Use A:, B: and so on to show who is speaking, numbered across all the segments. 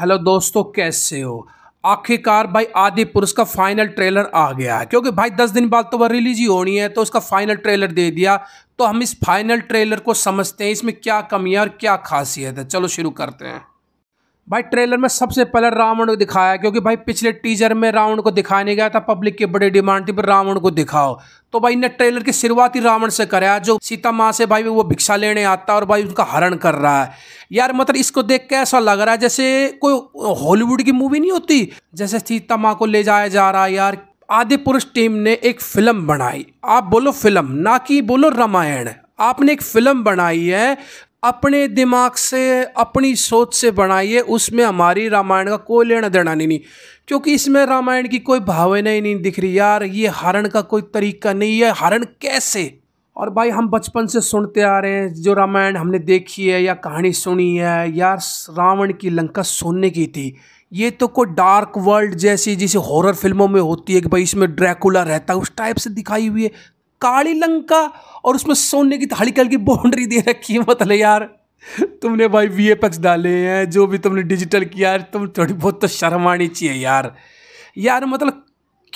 A: hello दोस्तों कैसे हो आखिरकार भाई आदि पुरुष का फाइनल ट्रेलर आ गया है क्योंकि भाई दस दिन बाद तो वह रिलीज ही होनी है तो उसका फाइनल ट्रेलर दे दिया तो हम इस फाइनल ट्रेलर को समझते हैं इसमें क्या कमियाँ और क्या खासियत है चलो शुरू करते हैं भाई ट्रेलर में सबसे पहले रावण को दिखाया क्योंकि भाई पिछले टीजर में रावण को दिखाया नहीं गया था पब्लिक की बड़ी डिमांड थी पर रावण को दिखाओ तो भाई ने ट्रेलर की शुरुआत ही रावण से कराया जो सीता माँ से भाई वो भिक्षा लेने आता है और भाई उनका हरण कर रहा है यार मतलब इसको देख के ऐसा लग रहा है जैसे कोई हॉलीवुड की मूवी नहीं होती जैसे सीता माँ को ले जाया जा रहा है यार आदि पुरुष टीम ने एक फिल्म बनाई आप बोलो फिल्म ना कि बोलो रामायण आपने एक फिल्म बनाई है अपने दिमाग से अपनी सोच से बनाइए उसमें हमारी रामायण का कोई लेना देना नहीं, क्योंकि इसमें रामायण की कोई भावना ही नहीं दिख रही यार ये हरण का कोई तरीका नहीं है हरण कैसे और भाई हम बचपन से सुनते आ रहे हैं जो रामायण हमने देखी है या कहानी सुनी है यार रावण की लंका सोने की थी ये तो कोई डार्क वर्ल्ड जैसी जैसे हॉरर फिल्मों में होती है कि भाई इसमें ड्रैकुला रहता है उस टाइप से दिखाई हुई है काली लंका और उसमें सोने की हड़कल की बाउंड्री दे रखी है मतलब यार तुमने भाई वी डाले हैं जो भी तुमने डिजिटल किया तुम थोड़ी बहुत तो शर्म आनी चाहिए यार यार मतलब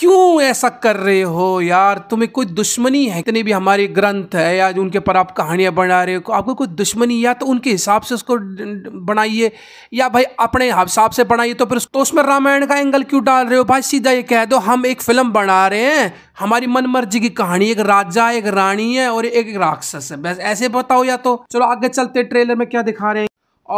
A: क्यों ऐसा कर रहे हो यार तुम्हें कोई दुश्मनी है इतने भी हमारे ग्रंथ है या उनके पर आप कहानियां बना रहे हो आपको कोई दुश्मनी या तो उनके हिसाब से उसको बनाइए या भाई अपने हिसाब से बनाइए तो फिर तो उसमें रामायण का एंगल क्यों डाल रहे हो भाई सीधा ये कह दो हम एक फिल्म बना रहे हैं हमारी मन मर्जी की कहानी एक राजा एक रानी है और एक, एक राक्षस है बस ऐसे बताओ या तो चलो आगे चलते ट्रेलर में क्या दिखा रहे हैं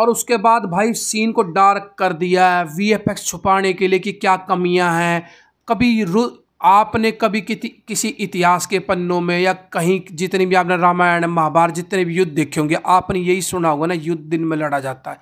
A: और उसके बाद भाई सीन को डार्क कर दिया है वी छुपाने के लिए कि क्या कमियां हैं कभी रु आपने कभी कि, किसी इतिहास के पन्नों में या कहीं जितने भी आपने रामायण महाभारत जितने भी युद्ध देखे होंगे आपने यही सुना होगा ना युद्ध दिन में लड़ा जाता है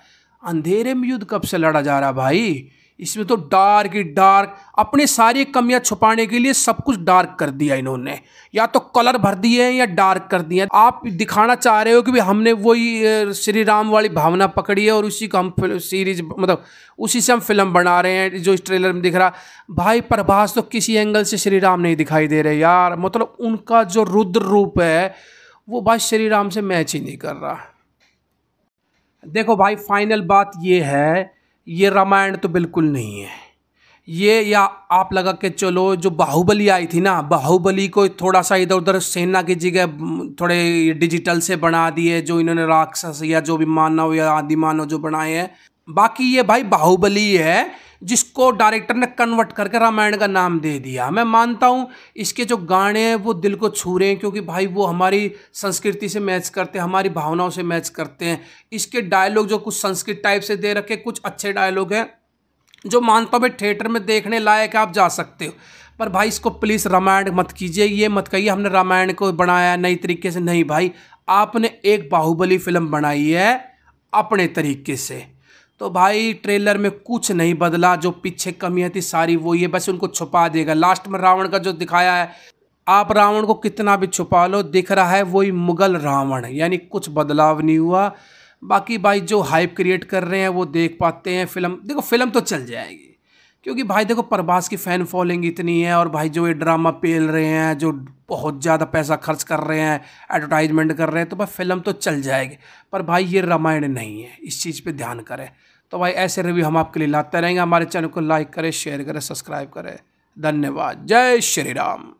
A: अंधेरे में युद्ध कब से लड़ा जा रहा है भाई इसमें तो डार्क ही डार्क अपने सारी कमियां छुपाने के लिए सब कुछ डार्क कर दिया इन्होंने या तो कलर भर दिए हैं या डार्क कर दिए हैं आप दिखाना चाह रहे हो कि भाई हमने वही श्री राम वाली भावना पकड़ी है और उसी को हम सीरीज मतलब उसी से हम फिल्म बना रहे हैं जो इस ट्रेलर में दिख रहा भाई प्रभास तो किसी एंगल से श्री राम नहीं दिखाई दे रहे यार मतलब उनका जो रुद्र रूप है वो भाई श्री राम से मैच ही नहीं कर रहा देखो भाई फाइनल बात ये है ये रामायण तो बिल्कुल नहीं है ये या आप लगा के चलो जो बाहुबली आई थी ना बाहुबली को थोड़ा सा इधर उधर सेना की जगह थोड़े डिजिटल से बना दिए जो इन्होंने राक्षस या जो भी मानव या आदि मानव जो बनाए हैं बाकी ये भाई बाहुबली है जिसको डायरेक्टर ने कन्वर्ट करके रामायण का नाम दे दिया मैं मानता हूँ इसके जो गाने हैं वो दिल को छू रहे हैं क्योंकि भाई वो हमारी संस्कृति से मैच करते हैं हमारी भावनाओं से मैच करते हैं इसके डायलॉग जो कुछ संस्कृत टाइप से दे रखे कुछ अच्छे डायलॉग हैं जो मानता हूँ भाई थिएटर में देखने लायक आप जा सकते हो पर भाई इसको प्लीज़ रामायण मत कीजिए ये मत कहिए हमने रामायण को बनाया नई तरीके से नहीं भाई आपने एक बाहुबली फिल्म बनाई है अपने तरीके से तो भाई ट्रेलर में कुछ नहीं बदला जो पीछे कमियाँ थी सारी वो ये बस उनको छुपा देगा लास्ट में रावण का जो दिखाया है आप रावण को कितना भी छुपा लो दिख रहा है वही मुगल रावण यानी कुछ बदलाव नहीं हुआ बाकी भाई जो हाइप क्रिएट कर रहे हैं वो देख पाते हैं फिल्म देखो फिल्म तो चल जाएगी क्योंकि भाई देखो प्रभास की फ़ैन फॉलोइंग इतनी है और भाई जो ये ड्रामा पेल रहे हैं जो बहुत ज़्यादा पैसा खर्च कर रहे हैं एडवर्टाइजमेंट कर रहे हैं तो भाई फिल्म तो चल जाएगी पर भाई ये रामायण नहीं है इस चीज़ पर ध्यान करें तो भाई ऐसे रिव्यू हम आपके लिए लाते रहेंगे हमारे चैनल को लाइक करें शेयर करें सब्सक्राइब करें धन्यवाद जय श्री राम